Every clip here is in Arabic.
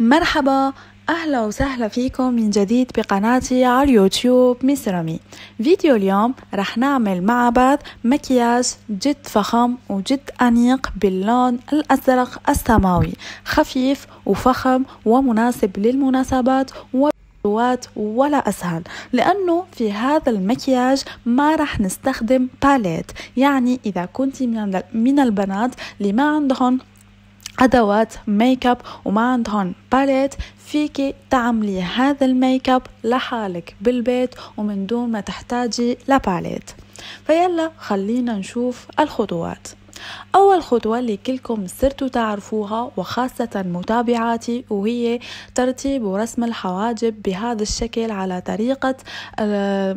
مرحبا أهلا وسهلا فيكم من جديد بقناتي على اليوتيوب ميسرامي فيديو اليوم رح نعمل مع بعض مكياج جد فخم وجد أنيق باللون الأزرق السماوي خفيف وفخم ومناسب للمناسبات و ولا أسهل لأنه في هذا المكياج ما رح نستخدم باليت يعني إذا كنت من البنات اللي ما عندهم ادوات ميك اب وما عندهم باليت فيكي تعملي هذا الميك اب لحالك بالبيت ومن دون ما تحتاجي لباليت فيلا خلينا نشوف الخطوات أول خطوة اللي كلكم صرتوا تعرفوها وخاصة متابعاتي وهي ترتيب ورسم الحواجب بهذا الشكل على طريقة آه،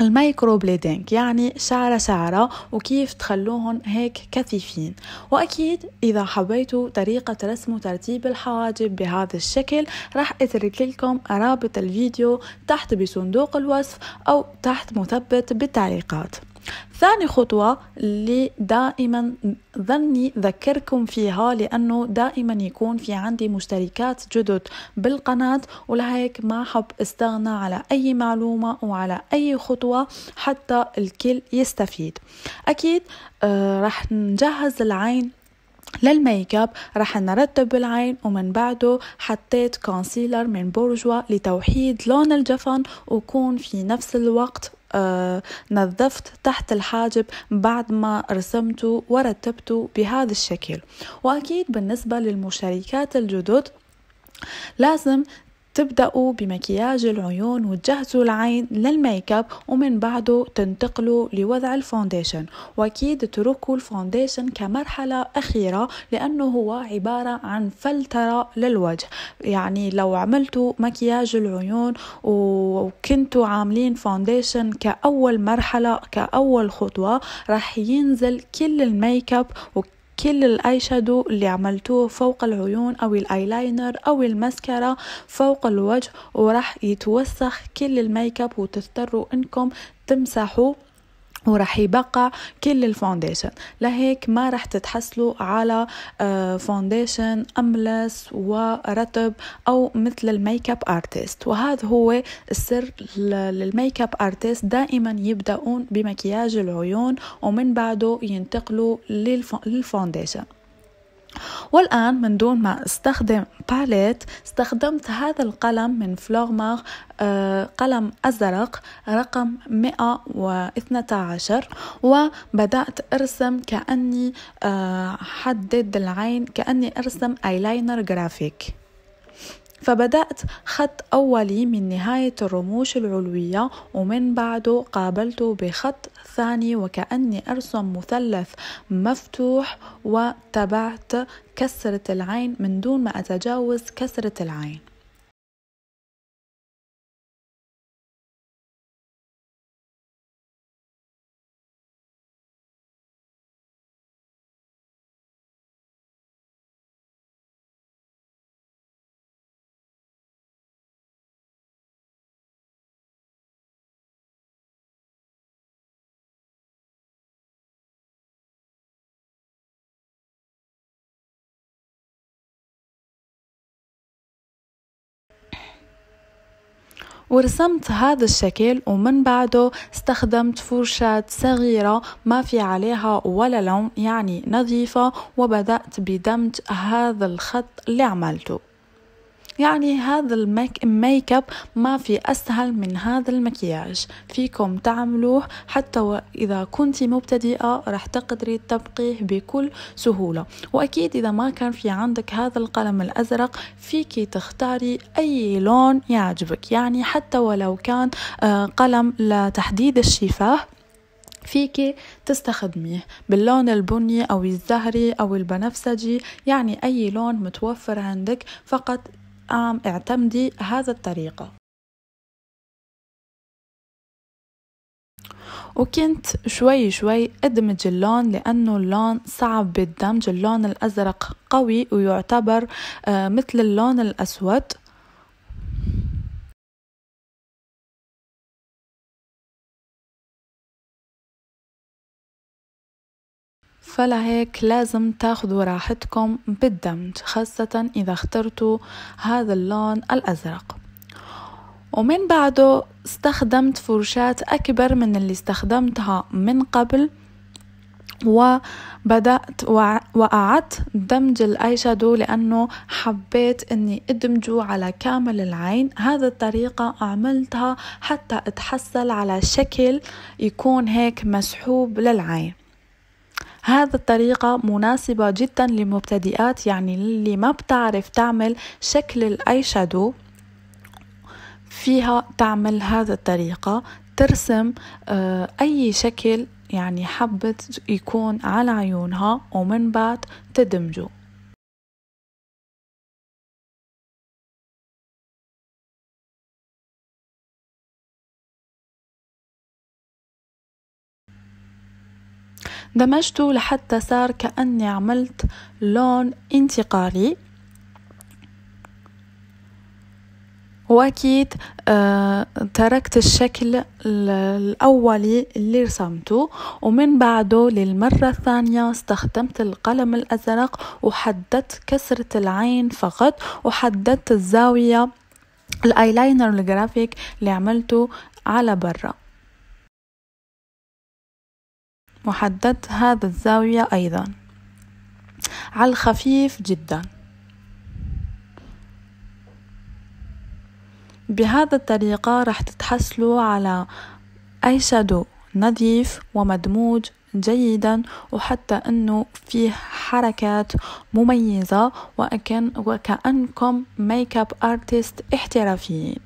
المايكرو بليدينغ يعني شعرة شعرة وكيف تخلوهم هيك كثيفين وأكيد إذا حبيتوا طريقة رسم وترتيب الحواجب بهذا الشكل راح أترك لكم رابط الفيديو تحت بصندوق الوصف أو تحت مثبت بالتعليقات ثاني خطوة اللي دائما ظني ذكركم فيها لأنه دائما يكون في عندي مشتركات جدد بالقناة ولهيك ما حب استغنى على أي معلومة وعلى أي خطوة حتى الكل يستفيد أكيد آه، رح راح نجهز العين للميك اب راح نرتب العين ومن بعده حطيت كونسيلر من بورجوا لتوحيد لون الجفن وكون في نفس الوقت آه، نظفت تحت الحاجب بعد ما رسمته ورتبته بهذا الشكل وأكيد بالنسبة للمشاركات الجدد لازم تبدأوا بمكياج العيون وتجهزوا العين للميك اب ومن بعده تنتقلوا لوضع الفونديشن وأكيد تركوا الفونديشن كمرحلة أخيرة لأنه هو عبارة عن فلترة للوجه يعني لو عملتوا مكياج العيون وكنتوا عاملين فونديشن كأول مرحلة كأول خطوة راح ينزل كل الميك اب كل الاي شادو اللي عملتوه فوق العيون او الايلاينر او الماسكارا فوق الوجه وراح يتوسخ كل الميك اب وتضطروا انكم تمسحوا وراح يبقى كل الفونديشن لهيك ما راح تتحصلوا على آه، فونديشن املس ورطب او مثل الميك اب ارتست وهذا هو السر للميك اب ارتست دائما يبداون بمكياج العيون ومن بعده ينتقلوا للفونديشن والآن من دون ما استخدم باليت استخدمت هذا القلم من فلوغمار آه، قلم أزرق رقم 112 وبدأت أرسم كأني آه، حدد العين كأني أرسم أيلاينر جرافيك فبدأت خط أولي من نهاية الرموش العلوية ومن بعده قابلته بخط ثاني وكأني أرسم مثلث مفتوح وتبعت كسرة العين من دون ما أتجاوز كسرة العين ورسمت هذا الشكل ومن بعده استخدمت فرشاة صغيرة ما في عليها ولا لون يعني نظيفة وبدأت بدمج هذا الخط اللي عملته يعني هذا الميك اب ما في أسهل من هذا المكياج فيكم تعملوه حتى اذا كنت مبتدئة راح تقدري تبقيه بكل سهولة وأكيد إذا ما كان في عندك هذا القلم الأزرق فيكي تختاري أي لون يعجبك يعني حتى ولو كان آه، قلم لتحديد الشفاه فيك تستخدميه باللون البني أو الزهري أو البنفسجي يعني أي لون متوفر عندك فقط اعتمدي هذا الطريقة وكنت شوي شوي ادمج اللون لانه اللون صعب بالدمج اللون الازرق قوي ويعتبر آه، مثل اللون الاسود فلهيك لازم تاخذوا راحتكم بالدمج خاصة إذا اخترتوا هذا اللون الأزرق ومن بعده استخدمت فرشاة أكبر من اللي استخدمتها من قبل وبدأت وأعدت دمج الاي شادو لأنه حبيت أني أدمجه على كامل العين هذا الطريقة عملتها حتى أتحصل على شكل يكون هيك مسحوب للعين هذا الطريقة مناسبة جدا للمبتدئات يعني اللي ما بتعرف تعمل شكل الاي شادو فيها تعمل هذا الطريقة ترسم آه، أي شكل يعني حبت يكون على عيونها ومن بعد تدمجه دمجته لحتى صار كأني عملت لون انتقالي واكيد آه تركت الشكل الاولي اللي رسمته ومن بعده للمره الثانيه استخدمت القلم الازرق وحددت كسره العين فقط وحددت الزاويه الايلاينر الجرافيك اللي عملته على برا محدد هذا الزاوية أيضا على الخفيف جدا بهذا الطريقة راح تتحصلوا على أي شادو نظيف ومدموج جيدا وحتى أنه فيه حركات مميزة وكأنكم ميك اب ارتست احترافيين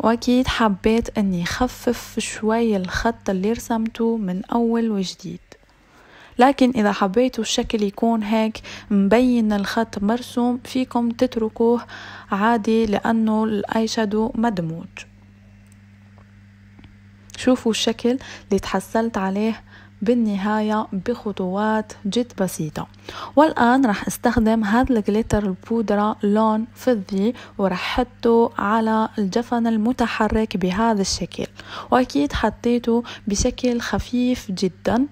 واكيد حبيت اني خفف شوي الخط اللي رسمته من اول وجديد لكن إذا حبيتوا الشكل يكون هيك مبين الخط مرسوم فيكم تتركوه عادي لأنه الآي شادو مدموج شوفوا الشكل اللي تحصلت عليه بالنهاية بخطوات جد بسيطة والآن راح استخدم هذا الجليتر البودرة لون فضي ورح حطه على الجفن المتحرك بهذا الشكل وأكيد حطيته بشكل خفيف جدا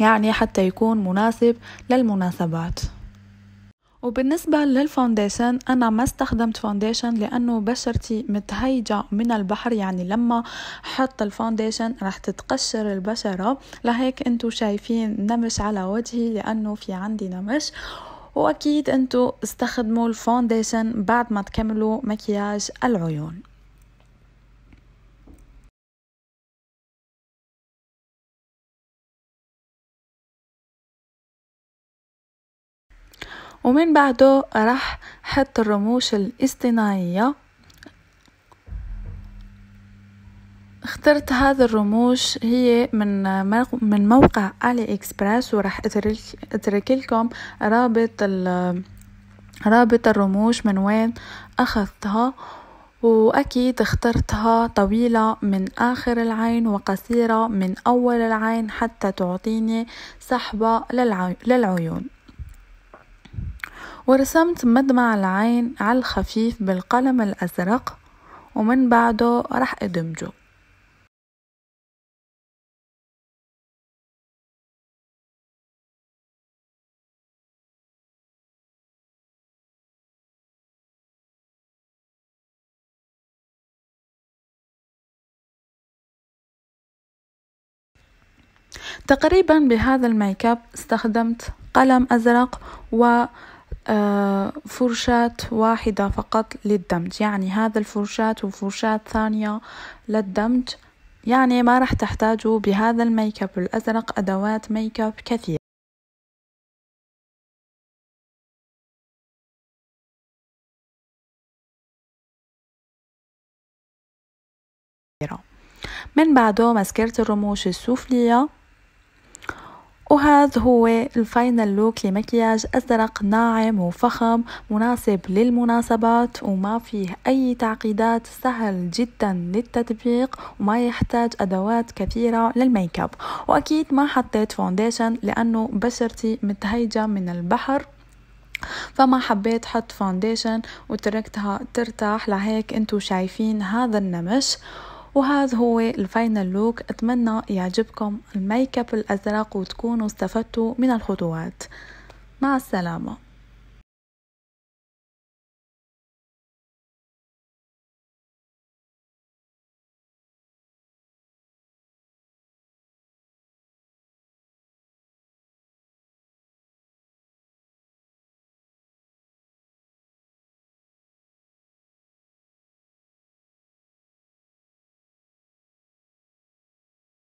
يعني حتى يكون مناسب للمناسبات وبالنسبة للفونديشن أنا ما استخدمت فونديشن لأنه بشرتي متهيجة من البحر يعني لما حط الفونديشن راح تتقشر البشرة لهيك انتو شايفين نمش على وجهي لأنه في عندي نمش وأكيد انتو استخدموا الفونديشن بعد ما تكملوا مكياج العيون ومن بعده راح حط الرموش الاصطناعية اخترت هذا الرموش هي من من موقع علي اكسبرس وراح اترك لكم رابط رابط الرموش من وين اخذتها واكيد اخترتها طويلة من اخر العين وقصيرة من اول العين حتى تعطيني سحبة للعيون ورسمت مدمع العين على الخفيف بالقلم الأزرق ومن بعده راح أدمجه تقريبا بهذا الميك اب استخدمت قلم أزرق و آه، فرشاة واحدة فقط للدمج يعني هذا الفرشاة وفرشاة ثانية للدمج يعني ما رح تحتاجوا بهذا الميك اب الأزرق أدوات ميك اب كثيرة من بعده مسكرة الرموش السفلية وهذا هو الفاينل لوك لمكياج أزرق ناعم وفخم مناسب للمناسبات وما فيه أي تعقيدات سهل جدا للتطبيق وما يحتاج أدوات كثيرة للميك اب وأكيد ما حطيت فونديشن لأنه بشرتي متهيجة من البحر فما حبيت حط فونديشن وتركتها ترتاح لهيك انتو شايفين هذا النمش وهذا هو الفاينل لوك أتمنى يعجبكم الميك اب الأزرق وتكونوا استفدتوا من الخطوات مع السلامه